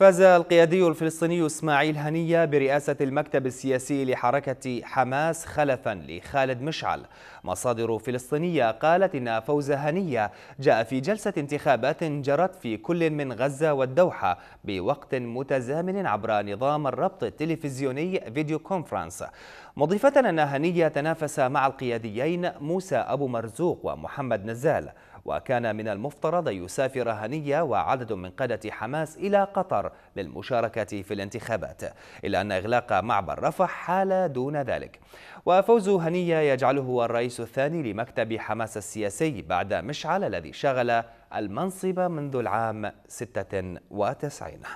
فاز القيادي الفلسطيني اسماعيل هنية برئاسة المكتب السياسي لحركة حماس خلفا لخالد مشعل مصادر فلسطينية قالت إن فوز هنية جاء في جلسة انتخابات جرت في كل من غزة والدوحة بوقت متزامن عبر نظام الربط التلفزيوني فيديو كونفرنس مضيفة أن هنية تنافس مع القياديين موسى أبو مرزوق ومحمد نزال وكان من المفترض يسافر هنية وعدد من قادة حماس إلى قطر للمشاركة في الانتخابات إلا أن إغلاق معبر رفح حال دون ذلك وفوز هنية يجعله الرئيس الثاني لمكتب حماس السياسي بعد مشعل الذي شغل المنصب منذ العام 96